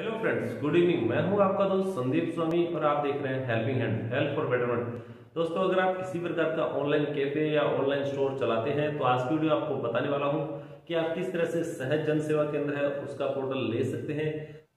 hello friends good evening मैं हूं आपका दोस्त संदीप स्वामी और आप देख रहे हैं helping hand help for betterment दोस्तों अगर आप किसी प्रकार का ऑनलाइन कैफे या ऑनलाइन स्टोर चलाते हैं तो आज की वीडियो आपको बताने वाला हूं कि आप किस तरह से सहज जन सेवा केंद्र है उसका पोर्टल ले सकते हैं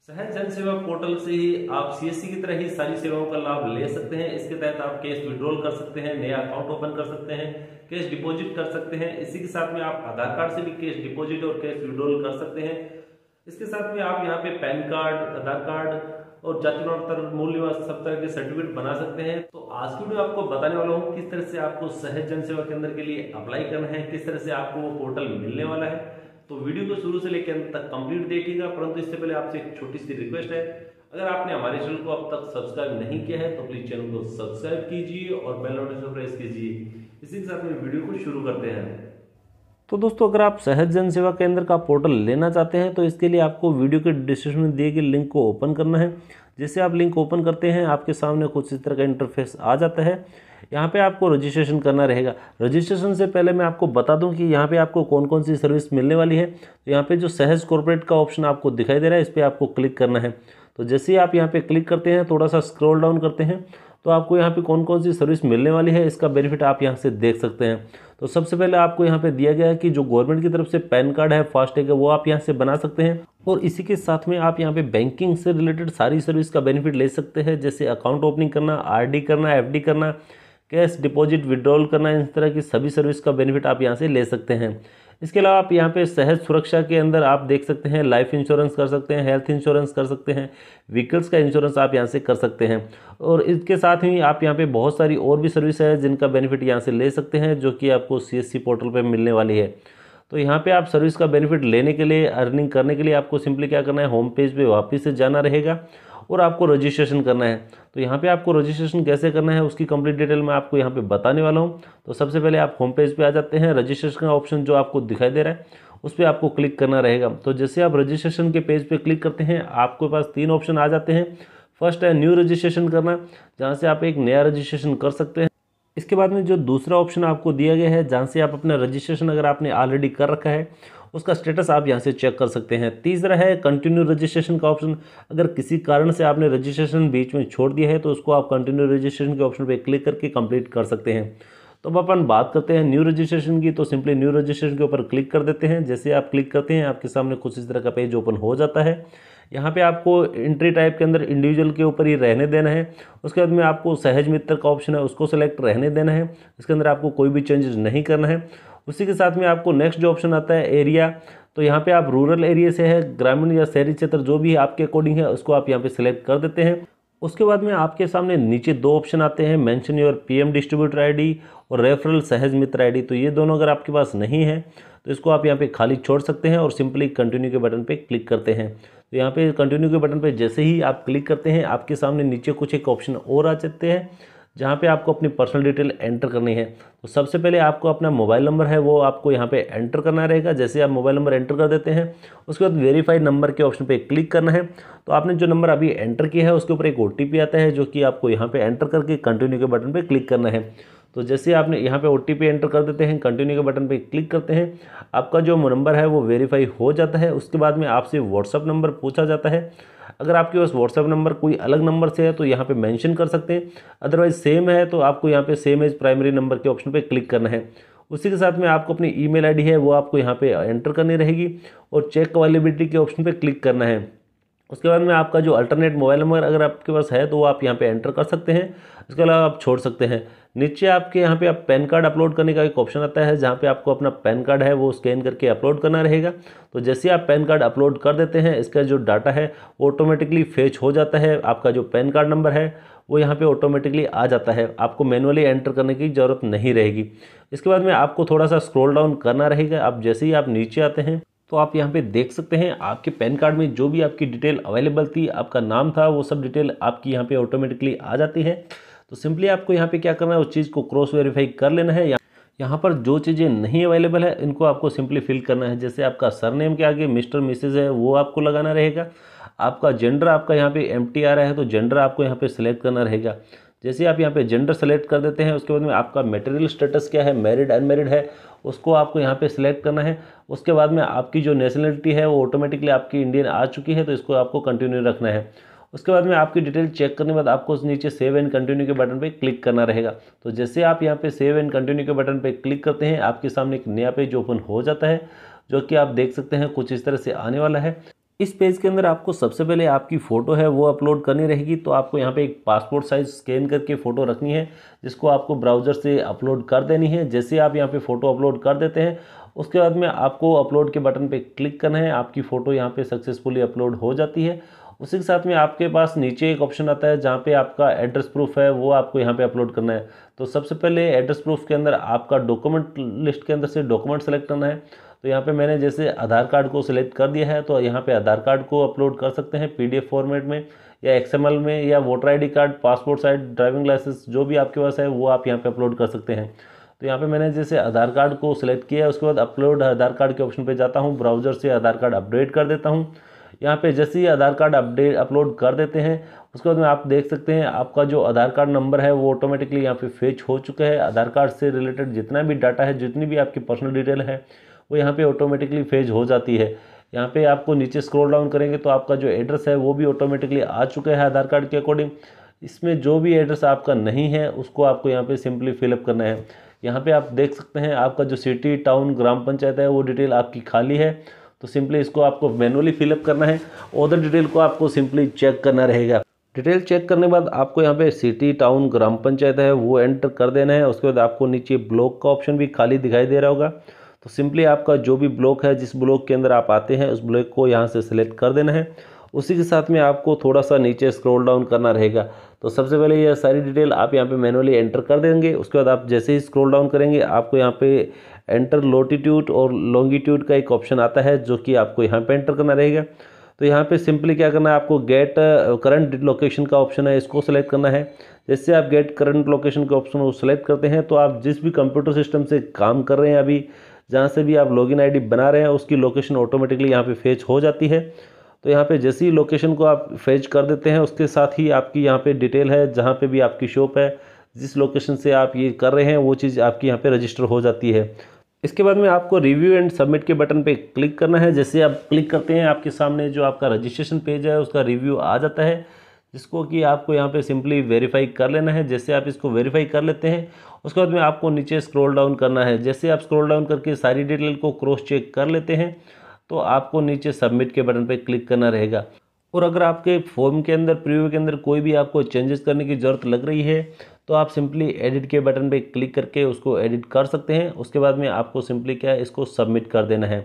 सहज जन सेवा पोर्टल से ही आप सीएससी की तरह ही सारी सेवाओं का लाभ ले सकते हैं इसके तहत आप कैश विड्रॉल कर सकते हैं नया अकाउंट ओपन कर सकते हैं कैश डिपॉजिट कर सकते हैं इसी के साथ में आप आधार कार्ड से भी कैश डिपॉजिट और कैश विड्रॉल कर सकते हैं इसके साथ में आप यहाँ पे पैन कार्ड आधार कार्ड और जाति प्रमाण सब तरह के सर्टिफिकेट बना सकते हैं तो आज की वीडियो आपको बताने वाला हूँ किस तरह से आपको सहज जन सेवा केंद्र के लिए अप्लाई करना है किस तरह से आपको वो पोर्टल मिलने वाला है तो वीडियो को शुरू से लेकर अंत तक कंप्लीट देखिएगा परंतु इससे पहले आपसे एक छोटी सी रिक्वेस्ट है अगर आपने हमारे चैनल को अब तक सब्सक्राइब नहीं किया है तो प्लीज चैनल को सब्सक्राइब कीजिए और बेल नोटिफिकेशन प्रेस कीजिए इसी के साथ में वीडियो को शुरू करते हैं तो दोस्तों अगर आप सहज जन सेवा केंद्र का पोर्टल लेना चाहते हैं तो इसके लिए आपको वीडियो के डिस्क्रिप्शन में दिए गए लिंक को ओपन करना है जैसे आप लिंक ओपन करते हैं आपके सामने कुछ इस तरह का इंटरफेस आ जाता है यहाँ पे आपको रजिस्ट्रेशन करना रहेगा रजिस्ट्रेशन से पहले मैं आपको बता दूं कि यहाँ पे आपको कौन कौन सी सर्विस मिलने वाली है तो यहाँ पे जो सहज कॉरपोरेट का ऑप्शन आपको दिखाई दे रहा है इस पर आपको क्लिक करना है तो जैसे ही आप यहाँ पे क्लिक करते हैं थोड़ा सा स्क्रॉल डाउन करते हैं तो आपको यहाँ पे कौन कौन सी सर्विस मिलने वाली है इसका बेनिफिट आप यहाँ से देख सकते हैं तो सबसे पहले आपको यहाँ पे दिया गया है कि जो गवर्नमेंट की तरफ से पैन कार्ड है फास्टैग है वो आप यहाँ से बना सकते हैं और इसी के साथ में आप यहाँ पे बैंकिंग से रिलेटेड सारी सर्विस का बेनिफिट ले सकते हैं जैसे अकाउंट ओपनिंग करना आर करना एफ करना कैश डिपॉजिट विड्रॉल करना इस तरह की सभी सर्विस का बेनिफिट आप यहाँ से ले सकते हैं इसके अलावा आप यहाँ पे सेहत सुरक्षा के अंदर आप देख सकते हैं लाइफ इंश्योरेंस कर सकते हैं हेल्थ इंश्योरेंस कर सकते हैं व्हीकल्स का इंश्योरेंस आप यहाँ से कर सकते हैं और इसके साथ ही आप यहाँ पे बहुत सारी और भी सर्विस है जिनका बेनिफिट यहाँ से ले सकते हैं जो कि आपको सी पोर्टल पर मिलने वाली है तो यहाँ पे आप सर्विस का बेनिफिट लेने के लिए अर्निंग करने के लिए आपको सिंपली क्या करना है होम पेज पर वापस से जाना रहेगा और आपको रजिस्ट्रेशन करना है तो यहाँ पे आपको रजिस्ट्रेशन कैसे करना है उसकी कंप्लीट डिटेल मैं आपको यहाँ पे बताने वाला हूँ तो सबसे पहले आप होम पेज पे आ जाते हैं रजिस्ट्रेशन का ऑप्शन जो आपको दिखाई दे रहा है उस पर आपको क्लिक करना रहेगा तो जैसे आप रजिस्ट्रेशन के पेज पर क्लिक करते हैं आपके पास तीन ऑप्शन आ जाते हैं फर्स्ट है न्यू रजिस्ट्रेशन करना जहाँ से आप एक नया रजिस्ट्रेशन कर सकते हैं इसके बाद में जो दूसरा ऑप्शन आपको दिया गया है जहाँ से आप अपना रजिस्ट्रेशन अगर आपने ऑलरेडी कर रखा है उसका स्टेटस आप यहाँ से चेक कर सकते हैं तीसरा है कंटिन्यू रजिस्ट्रेशन का ऑप्शन अगर किसी कारण से आपने रजिस्ट्रेशन बीच में छोड़ दिया है तो उसको आप कंटिन्यू रजिस्ट्रेशन के ऑप्शन पर क्लिक करके कंप्लीट कर सकते हैं तो अब अपन बात करते हैं न्यू रजिस्ट्रेशन की तो सिंपली न्यू रजिस्ट्रेशन के ऊपर क्लिक कर देते हैं जैसे आप क्लिक करते हैं आपके सामने कुछ इस तरह का पेज ओपन हो जाता है यहाँ पे आपको एंट्री टाइप के अंदर इंडिविजुअल के ऊपर ही रहने देना है उसके बाद में आपको सहज मित्र का ऑप्शन है उसको सेलेक्ट रहने देना है इसके अंदर आपको कोई भी चेंजेस नहीं करना है उसी के साथ में आपको नेक्स्ट जो ऑप्शन आता है एरिया तो यहाँ पे आप रूरल एरिया से है ग्रामीण या शहरी क्षेत्र जो भी आपके अकॉर्डिंग है उसको आप यहाँ पे सिलेक्ट कर देते हैं उसके बाद में आपके सामने नीचे दो ऑप्शन आते हैं mention your PM distributor ID और रेफरल सहज मित्र आईडी तो ये दोनों अगर आपके पास नहीं है तो इसको आप यहाँ पे खाली छोड़ सकते हैं और सिंपली कंटिन्यू के बटन पे क्लिक करते हैं तो यहाँ पे कंटिन्यू के बटन पे जैसे ही आप क्लिक करते हैं आपके सामने नीचे कुछ एक ऑप्शन और आ सकते हैं जहाँ पे आपको अपनी पर्सनल डिटेल एंटर करनी है तो सबसे पहले आपको अपना मोबाइल नंबर है वो आपको यहाँ पे एंटर करना रहेगा जैसे आप मोबाइल नंबर एंटर कर देते हैं उसके बाद वेरीफाइड नंबर के ऑप्शन पे क्लिक करना है तो आपने जो नंबर अभी एंटर किया है उसके ऊपर एक ओ आता है जो कि आपको यहाँ पर एंटर करके कंटिन्यू के बटन पर क्लिक करना है तो जैसे आपने यहाँ पे ओ एंटर कर देते हैं कंटिन्यू के बटन पे क्लिक करते हैं आपका जो नंबर है वो वेरीफाई हो जाता है उसके बाद में आपसे व्हाट्सअप नंबर पूछा जाता है अगर आपके पास व्हाट्सअप नंबर कोई अलग नंबर से है तो यहाँ पे मेंशन कर सकते हैं अदरवाइज सेम है तो आपको यहाँ पे सेम एज प्राइमरी नंबर के ऑप्शन पे क्लिक करना है उसी के साथ में आपको अपनी ईमेल आईडी है वो आपको यहाँ पे एंटर करनी रहेगी और चेक अवेलेबिलिटी के ऑप्शन पे क्लिक करना है उसके बाद में आपका जो अल्टरनेट मोबाइल नंबर अगर आपके पास है तो वो आप यहाँ पे एंटर कर सकते हैं इसके अलावा आप छोड़ सकते हैं नीचे आपके यहाँ पे आप पैन कार्ड अपलोड करने का एक ऑप्शन आता है जहाँ पे आपको अपना पैन कार्ड है वो स्कैन करके अपलोड करना रहेगा तो जैसे आप पैन कार्ड अपलोड कर देते हैं इसका जो डाटा है ऑटोमेटिकली फेच हो जाता है आपका जो पैन कार्ड नंबर है वो यहाँ पे ऑटोमेटिकली आ जाता है आपको मैनुअली एंटर करने की ज़रूरत नहीं रहेगी इसके बाद में आपको थोड़ा सा स्क्रॉल डाउन करना रहेगा आप जैसे ही आप नीचे आते हैं तो आप यहाँ पे देख सकते हैं आपके पैन कार्ड में जो भी आपकी डिटेल अवेलेबल थी आपका नाम था वो सब डिटेल आपकी यहाँ पे ऑटोमेटिकली आ जाती है तो सिंपली आपको यहाँ पे क्या करना है उस चीज़ को क्रॉस वेरीफाई कर लेना है यहाँ पर जो चीज़ें नहीं अवेलेबल है इनको आपको सिंपली फिल करना है जैसे आपका सरनेम के आगे मिस्टर मिसेज है वो आपको लगाना रहेगा आपका जेंडर आपका यहाँ पे एम आ रहा है तो जेंडर आपको यहाँ पे सिलेक्ट करना रहेगा जैसे आप यहाँ पे जेंडर सेलेक्ट कर देते हैं उसके बाद में आपका मेटेरियल स्टेटस क्या है मैरिड अनमेरिड है उसको आपको यहाँ पे सिलेक्ट करना है उसके बाद में आपकी जो नेशनलिटी है वो ऑटोमेटिकली आपकी इंडियन आ चुकी है तो इसको आपको कंटिन्यू रखना है उसके बाद में आपकी डिटेल चेक करने के बाद आपको उस नीचे सेव एंड कंटिन्यू के बटन पर क्लिक करना रहेगा तो जैसे आप यहाँ पर सेव एंड कंटिन्यू के बटन पर क्लिक करते हैं आपके सामने एक नया पेज ओपन हो जाता है जो कि आप देख सकते हैं कुछ इस तरह से आने वाला है इस पेज के अंदर आपको सबसे पहले आपकी फ़ोटो है वो अपलोड करनी रहेगी तो आपको यहाँ पे एक पासपोर्ट साइज स्कैन करके फ़ोटो रखनी है जिसको आपको ब्राउज़र से अपलोड कर देनी है जैसे आप यहाँ पे फ़ोटो अपलोड कर देते हैं उसके बाद में आपको अपलोड के बटन पे क्लिक करना है आपकी फ़ोटो यहाँ पे सक्सेसफुली अपलोड हो जाती है उसी के साथ में आपके पास नीचे एक ऑप्शन आता है जहाँ पे आपका एड्रेस प्रूफ है वो आपको यहाँ पे अपलोड करना है तो सबसे पहले एड्रेस प्रूफ के अंदर आपका डॉक्यूमेंट लिस्ट के अंदर से डॉक्यूमेंट सेलेक्ट करना है तो यहाँ पे मैंने जैसे आधार कार्ड को सिलेक्ट कर दिया है तो यहाँ पे आधार कार्ड को अपलोड कर सकते हैं पीडीएफ फॉर्मेट में या एक्सएमएल में या voter ID card passport size driving licence जो भी आपके पास है वो आप यहाँ पे अपलोड कर सकते हैं तो यहाँ पे मैंने जैसे आधार कार्ड को सिलेक्ट किया उसके बाद अपलोड आधार कार्ड के ऑप्शन पर जाता हूँ ब्राउजर से आधार कार्ड अपडेट कर देता हूँ यहाँ पर जैसे ही आधार कार्ड अपडेट अपलोड कर देते हैं उसके बाद में आप देख सकते हैं आपका जो आधार कार्ड नंबर है वो ऑटोमेटिकली यहाँ पे फेच हो चुका है आधार कार्ड से रिलेटेड जितना भी डाटा है जितनी भी आपकी पर्सनल डिटेल है वो यहाँ पे ऑटोमेटिकली फेज हो जाती है यहाँ पे आपको नीचे स्क्रॉल डाउन करेंगे तो आपका जो एड्रेस है वो भी ऑटोमेटिकली आ चुका है आधार कार्ड के अकॉर्डिंग इसमें जो भी एड्रेस आपका नहीं है उसको आपको यहाँ पे सिंपली फिलअप करना है यहाँ पर आप देख सकते हैं आपका जो सिटी टाउन ग्राम पंचायत है वो डिटेल आपकी खाली है तो सिंपली इसको आपको मैनुअली फिलअप करना है अदर डिटेल को आपको सिंपली चेक करना रहेगा डिटेल चेक करने के बाद आपको यहाँ पे सिटी टाउन ग्राम पंचायत है वो एंटर कर देना है उसके बाद आपको नीचे ब्लॉक का ऑप्शन भी खाली दिखाई दे रहा होगा तो सिंपली आपका जो भी ब्लॉक है जिस ब्लॉक के अंदर आप आते हैं उस ब्लॉक को यहाँ से सिलेक्ट कर देना है उसी के साथ में आपको थोड़ा सा नीचे स्क्रॉल डाउन करना रहेगा तो सबसे पहले यह सारी डिटेल आप यहाँ पे मैनुअली एंटर कर देंगे उसके बाद आप जैसे ही स्क्रॉल डाउन करेंगे आपको यहाँ पे एंटर लोटीट्यूड और लॉन्गीट्यूड का एक ऑप्शन आता है जो कि आपको यहाँ पे एंटर करना रहेगा तो यहाँ पे सिंपली क्या करना है आपको गेट करंट लोकेशन का ऑप्शन है इसको सेलेक्ट करना है जैसे आप गेट करंट लोकेशन के ऑप्शन को सेलेक्ट करते हैं तो आप जिस भी कंप्यूटर सिस्टम से काम कर रहे हैं अभी जहाँ से भी आप लॉगिन आईडी बना रहे हैं उसकी लोकेशन ऑटोमेटिकली यहाँ पे फेच हो जाती है तो यहाँ पे जैसी लोकेशन को आप फेच कर देते हैं उसके साथ ही आपकी यहाँ पे डिटेल है जहाँ पे भी आपकी शॉप है जिस लोकेशन से आप ये कर रहे हैं वो चीज़ आपकी यहाँ पे रजिस्टर हो जाती है इसके बाद में आपको रिव्यू एंड सबमिट के बटन पे क्लिक करना है जैसे आप क्लिक करते हैं आपके सामने जो आपका रजिस्ट्रेशन पेज है उसका रिव्यू आ जाता है जिसको कि आपको यहाँ पे सिंपली वेरीफाई कर लेना है जैसे आप इसको वेरीफाई कर लेते हैं उसके बाद में आपको नीचे स्क्रॉल डाउन करना है जैसे आप स्क्रॉल डाउन करके सारी डिटेल को क्रॉस चेक कर लेते हैं तो आपको नीचे सबमिट के बटन पर क्लिक करना रहेगा और अगर आपके फॉर्म के अंदर प्रीव्यू के अंदर कोई भी आपको चेंजेस करने की ज़रूरत लग रही है तो आप सिंपली एडिट के बटन पे क्लिक करके उसको एडिट कर सकते हैं उसके बाद में आपको सिंपली क्या है इसको सबमिट कर देना है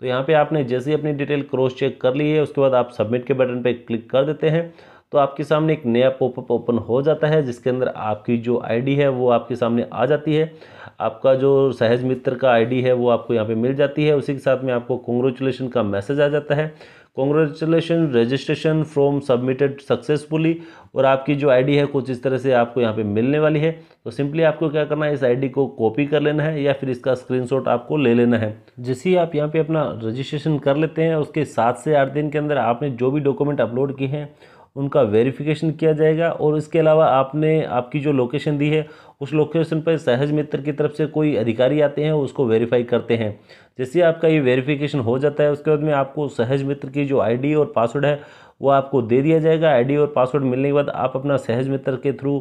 तो यहाँ पे आपने जैसे ही अपनी डिटेल क्रॉस चेक कर ली है उसके बाद आप सबमिट के बटन पे क्लिक कर देते हैं तो आपके सामने एक नया पॉपअप ओपन हो जाता है जिसके अंदर आपकी जो आईडी है वो आपके सामने आ जाती है आपका जो सहज मित्र का आईडी है वो आपको यहाँ पे मिल जाती है उसी के साथ में आपको कॉन्ग्रेचुलेशन का मैसेज आ जाता है congratulation registration form submitted successfully और आपकी जो आईडी है कुछ इस तरह से आपको यहाँ पे मिलने वाली है तो सिंपली आपको क्या करना है इस आईडी को कॉपी कर लेना है या फिर इसका स्क्रीनशॉट आपको ले लेना है जैसे ही आप यहाँ पे अपना रजिस्ट्रेशन कर लेते हैं उसके सात से आठ दिन के अंदर आपने जो भी डॉक्यूमेंट अपलोड किए हैं उनका वेरिफिकेशन किया जाएगा और इसके अलावा आपने आपकी जो लोकेशन दी है उस लोकेशन पर सहज मित्र की तरफ से कोई अधिकारी आते हैं उसको वेरीफाई करते हैं जैसे आपका ये वेरिफिकेशन हो जाता है उसके बाद में आपको सहज मित्र की जो आईडी और पासवर्ड है वो आपको दे दिया जाएगा आईडी और पासवर्ड मिलने के बाद आप अपना सहज मित्र के थ्रू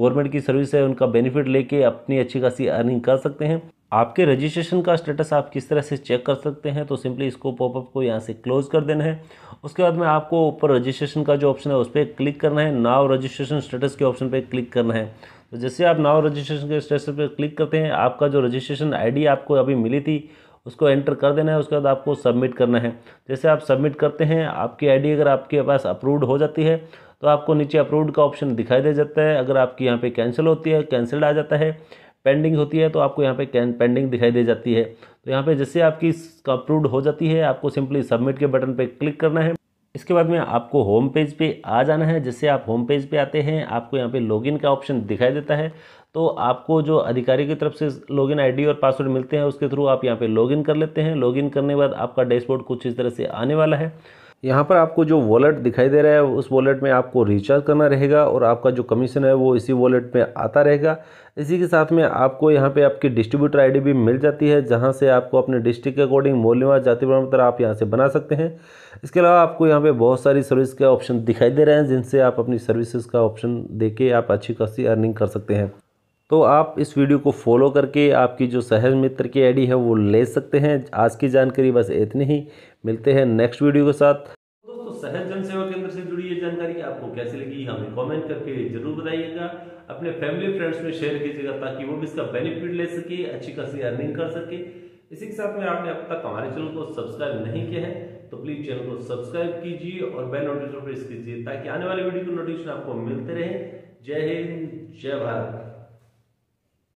गवर्नमेंट की सर्विस है उनका बेनिफिट लेके अपनी अच्छी खासी अर्निंग कर सकते हैं आपके रजिस्ट्रेशन का स्टेटस आप किस तरह से चेक कर सकते हैं तो सिंपली इसको पॉपअप को यहाँ से क्लोज कर देना है उसके बाद में आपको ऊपर रजिस्ट्रेशन का जो ऑप्शन है उस पर क्लिक करना है नाव रजिस्ट्रेशन स्टेटस के ऑप्शन पर क्लिक करना है तो जैसे आप नाव रजिस्ट्रेशन के स्टेटस पर क्लिक करते हैं आपका जो रजिस्ट्रेशन आई आपको अभी मिली थी उसको एंटर कर देना है उसके बाद आपको सबमिट करना है जैसे आप सबमिट करते हैं आपकी आईडी अगर आपके पास अप्रूव्ड हो जाती है तो आपको नीचे अप्रूव्ड का ऑप्शन दिखाई दे जाता है अगर आपकी यहाँ पे कैंसिल होती है कैंसिल्ड आ जाता है पेंडिंग होती है तो आपको यहाँ पे कैन पेंडिंग दिखाई दे जाती है तो यहाँ पे जैसे आपकी अप्रूव्ड हो जाती है आपको सिंपली सबमिट के बटन पे क्लिक करना है इसके बाद में आपको होम पेज पे आ जाना है जैसे आप होम पेज पे आते हैं आपको यहाँ पे लॉगिन का ऑप्शन दिखाई देता है तो आपको जो अधिकारी की तरफ से लॉगिन आईडी और पासवर्ड मिलते हैं उसके थ्रू आप यहाँ पे लॉगिन कर लेते हैं लॉगिन करने के बाद आपका डैशबोर्ड कुछ इस तरह से आने वाला है यहाँ पर आपको जो वॉलेट दिखाई दे रहा है उस वॉलेट में आपको रिचार्ज करना रहेगा और आपका जो कमीशन है वो इसी वॉलेट में आता रहेगा इसी के साथ में आपको यहाँ पे आपकी डिस्ट्रीब्यूटर आईडी भी मिल जाती है जहाँ से आपको अपने डिस्ट्रिक्ट के अकॉर्डिंग मूल्यवान जाति प्रमाण पत्र आप यहाँ से बना सकते हैं इसके अलावा आपको यहाँ पर बहुत सारी सर्विस के ऑप्शन दिखाई दे रहे हैं जिनसे आप अपनी सर्विसेज का ऑप्शन दे आप अच्छी खासी अर्निंग कर सकते हैं तो आप इस वीडियो को फॉलो करके आपकी जो सहज मित्र की आईडी है वो ले सकते हैं आज की जानकारी बस इतनी ही मिलते हैं नेक्स्ट वीडियो के साथ दोस्तों सहज जन सेवा केंद्र से जुड़ी ये जानकारी आपको कैसी लगी हमें कमेंट करके जरूर बताइएगा अपने फैमिली फ्रेंड्स में शेयर कीजिएगा ताकि वो भी इसका बेनिफिट ले सके अच्छी खासी अर्निंग कर सके इसी के साथ में आपने अब तक हमारे चैनल को सब्सक्राइब नहीं किया है तो प्लीज चैनल को सब्सक्राइब कीजिए और बेल नोटिफिकेशन प्रेस कीजिए ताकि आने वाले वीडियो को नोटिफिकेशन आपको मिलते रहे जय हिंद जय भारत